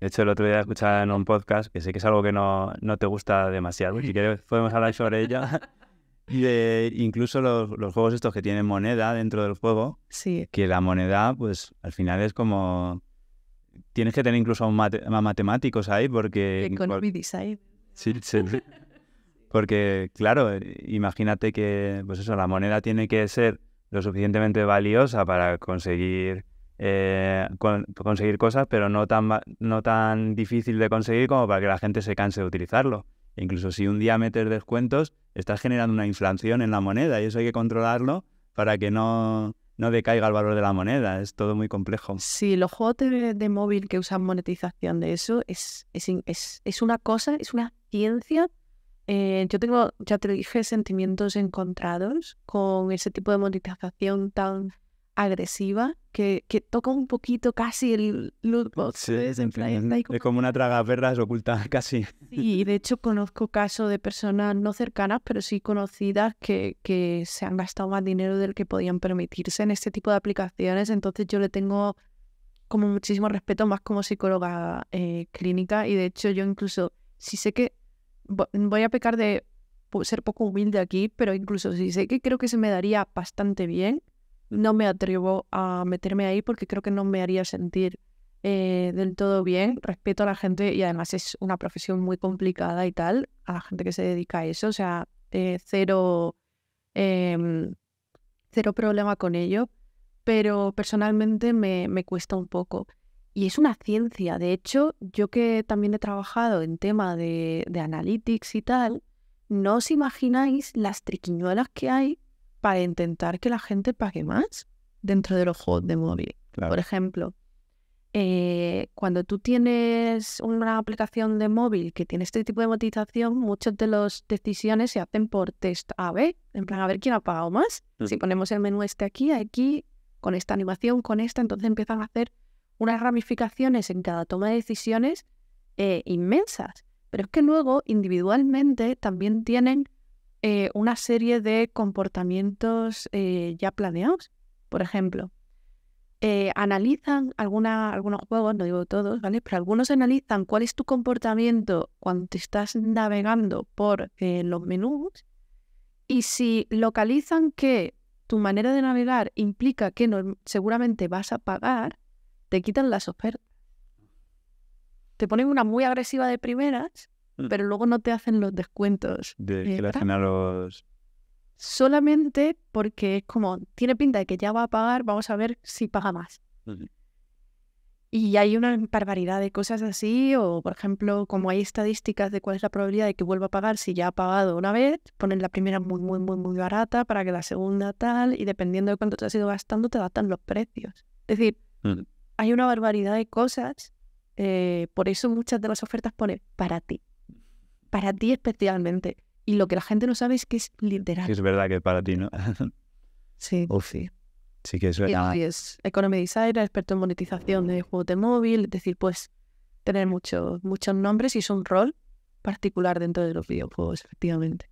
De hecho, el otro día escuchaba en un podcast, que sé que es algo que no, no te gusta demasiado, si quieres podemos hablar sobre ella, de incluso los, juegos estos que tienen moneda dentro del juego, sí. que la moneda, pues al final es como... Tienes que tener incluso mate, matemáticos ahí porque... Economy design. Sí, sí. Porque, claro, imagínate que, pues eso, la moneda tiene que ser lo suficientemente valiosa para conseguir eh, conseguir cosas, pero no tan, no tan difícil de conseguir como para que la gente se canse de utilizarlo. incluso si un día metes descuentos, estás generando una inflación en la moneda y eso hay que controlarlo para que no, no decaiga el valor de la moneda. Es todo muy complejo. Sí, los juegos de, móvil que usan monetización de eso es, es, una cosa, es una ciencia. Eh, yo tengo, ya te dije, sentimientos encontrados con ese tipo de monetización tan agresiva que, toca un poquito casi el loot es, en es, como... una oculta casi. Y de hecho conozco casos de personas no cercanas, pero sí conocidas que, se han gastado más dinero del que podían permitirse en este tipo de aplicaciones. Entonces yo le tengo como muchísimo respeto más como psicóloga eh, clínica y de hecho yo incluso, si sé que voy a pecar de pues, ser poco humilde aquí, pero incluso si sé que creo que se me daría bastante bien, no me atrevo a meterme ahí porque creo que no me haría sentir eh, del todo bien. Respeto a la gente y además es una profesión muy complicada y tal, a la gente que se dedica a eso. O sea, eh, cero, em, cero problema con ello, pero personalmente me, cuesta un poco. Y es una ciencia. De hecho, yo que también he trabajado en tema de analytics y tal, no os imagináis las triquiñuelas que hay para intentar que la gente pague más dentro de los de móvil. Por ejemplo, eh, cuando tú tienes una aplicación de móvil que tiene este tipo de motivación, muchas de las decisiones se hacen por test A-B, en plan a ver quién ha pagado más. Mm. Si ponemos el menú este aquí, aquí, con esta animación, con esta, entonces empiezan a hacer unas ramificaciones en cada toma de decisiones eh, inmensas. Pero es que luego, individualmente, también tienen eh, una serie de comportamientos eh, ya planeados. Por ejemplo, eh, analizan algunos juegos, no digo todos, ¿vale? Pero algunos analizan cuál es tu comportamiento cuando te estás navegando por los menús y si localizan que tu manera de navegar implica que seguramente vas a pagar, te quitan las ofertas. Te ponen una muy agresiva de primeras Mm. pero luego no te hacen los descuentos. De hacen a los... Solamente porque es como, tiene pinta de que ya va a pagar, vamos a ver si paga más. Y hay una barbaridad de cosas así, o por ejemplo, como hay estadísticas de cuál es la probabilidad de que vuelva a pagar si ya ha pagado una vez, ponen la primera muy, muy, muy, muy barata para que la segunda tal, y dependiendo de cuánto te has ido gastando, te adaptan los precios. Es decir, mm. hay una barbaridad de cosas, eh, por eso muchas de las ofertas ponen para ti para ti especialmente. Y lo que la gente no sabe es que es literal. Es verdad que para ti, ¿no? sí. O sí. Sí que es verdad. Y, es Economy Designer, experto en monetización de juegos de móvil, es decir, pues tener muchos muchos nombres y es un rol particular dentro de los videojuegos, efectivamente.